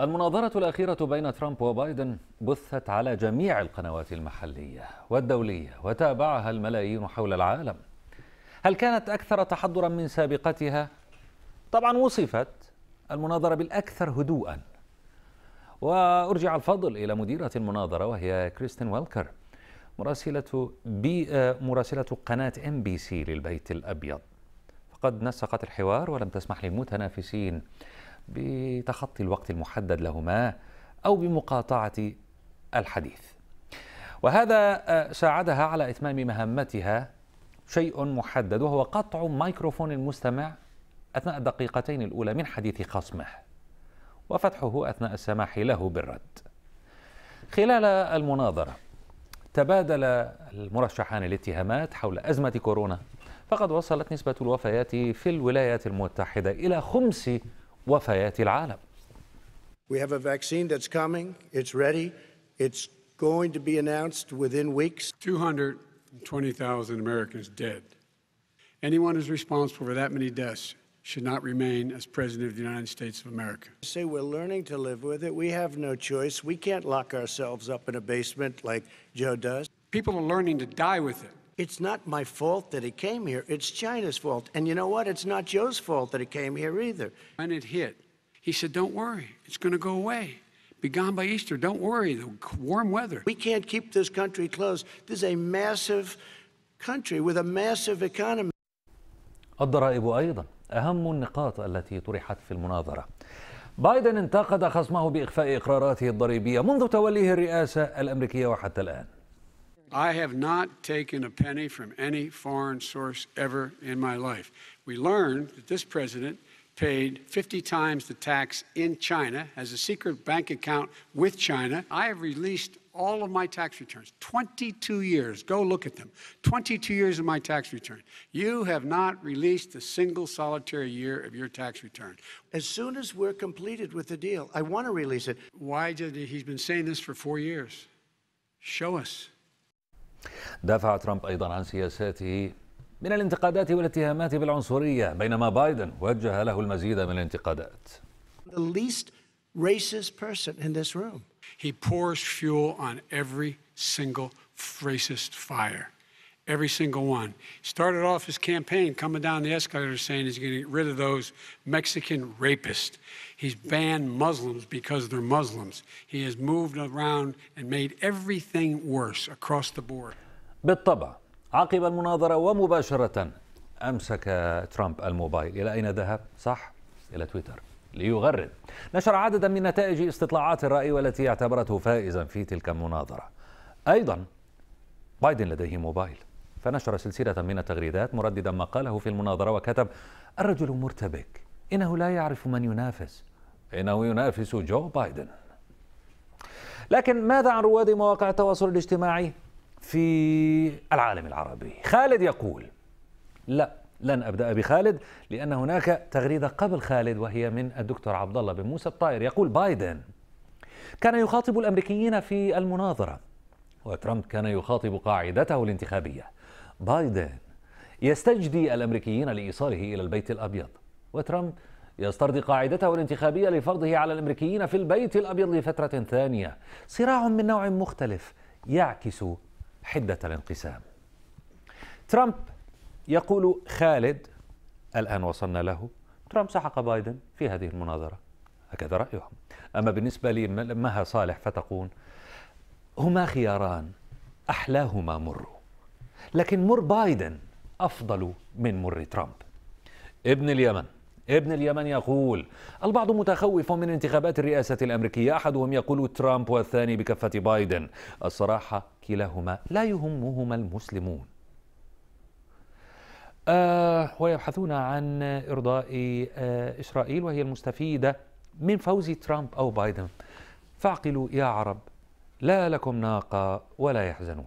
المناظرة الأخيرة بين ترامب وبايدن بثت على جميع القنوات المحلية والدولية وتابعها الملايين حول العالم هل كانت أكثر تحضرا من سابقتها؟ طبعا وصفت المناظرة بالأكثر هدوءا وأرجع الفضل إلى مديرة المناظرة وهي كريستين ويلكر مراسلة, بي مراسلة قناة ام بي سي للبيت الأبيض فقد نسقت الحوار ولم تسمح للمتنافسين بتخطي الوقت المحدد لهما أو بمقاطعة الحديث وهذا ساعدها آه، على إتمام مهمتها شيء محدد وهو قطع ميكروفون المستمع أثناء الدقيقتين الأولى من حديث خصمه وفتحه أثناء السماح له بالرد خلال المناظرة تبادل المرشحان الاتهامات حول أزمة كورونا فقد وصلت نسبة الوفيات في الولايات المتحدة إلى خمس وفيات العالم. We have a vaccine that's coming. It's ready. It's going to be announced within weeks. 220,000 Americans dead. Anyone who's responsible for that many deaths should not remain as president of the United States of America. Say we're learning to live with it. We have no choice. We can't lock ourselves up in a basement like Joe does. People are learning to die with it. It's not my fault that it came here. It's China's fault. And you know what? It's not Joe's fault that it came here either. When it hit. He said, Don't worry, it's going to go away. Be gone by Easter. Don't worry, the warm weather. We can't keep this country closed. This is a massive country with a massive economy. الضرائب أيضا أهم النقاط التي طرحت في المناظرة بايدن انتقد خصمه بإخفاء إقراراته الضريبية منذ توليه الرئاسة الأمريكية وحتى الآن I have not taken a penny from any foreign source ever in my life. We learned that this president paid 50 times the tax in China, has a secret bank account with China. I have released all of my tax returns, 22 years. Go look at them. 22 years of my tax return. You have not released a single solitary year of your tax return. As soon as we're completed with the deal, I want to release it. Why did he, he's been saying this for four years? Show us. دافع ترامب أيضا عن سياساته من الانتقادات والاتهامات بالعنصرية بينما بايدن وجه له المزيد من الانتقادات The least racist person in this room. He pours fuel on every single racist fire. every single one. He Started off his campaign coming down the escalator saying he's going to get rid of those Mexican rapists. He's banned Muslims because they're Muslims. He has moved around and made everything worse across the board. بالطبع عقب المناظرة ومباشرة أمسك ترامب الموبايل إلى أين ذهب؟ صح؟ إلى تويتر ليغرد نشر عددا من نتائج استطلاعات الرأي والتي اعتبرته فائزا في تلك المناظرة أيضا بايدن لديه موبايل فنشر سلسلة من التغريدات مرددا ما قاله في المناظرة وكتب الرجل مرتبك إنه لا يعرف من ينافس إنه ينافس جو بايدن لكن ماذا عن رواد مواقع التواصل الاجتماعي في العالم العربي خالد يقول لا لن أبدأ بخالد لأن هناك تغريدة قبل خالد وهي من الدكتور عبد الله بن موسى الطائر يقول بايدن كان يخاطب الأمريكيين في المناظرة وترامب كان يخاطب قاعدته الانتخابية بايدن يستجدي الأمريكيين لإيصاله إلى البيت الأبيض وترامب يسترضي قاعدته الانتخابية لفرضه على الأمريكيين في البيت الأبيض لفترة ثانية صراع من نوع مختلف يعكس حدة الانقسام ترامب يقول خالد الآن وصلنا له ترامب سحق بايدن في هذه المناظرة هكذا رأيهم أما بالنسبة لمها صالح فتقول هما خياران أحلاهما مروا لكن مر بايدن أفضل من مر ترامب ابن اليمن ابن اليمن يقول البعض متخوف من انتخابات الرئاسة الأمريكية أحدهم يقول ترامب والثاني بكفة بايدن الصراحة كلاهما لا يهمهما المسلمون آه ويبحثون عن إرضاء آه إسرائيل وهي المستفيدة من فوز ترامب أو بايدن فاعقلوا يا عرب لا لكم ناقة ولا يحزنون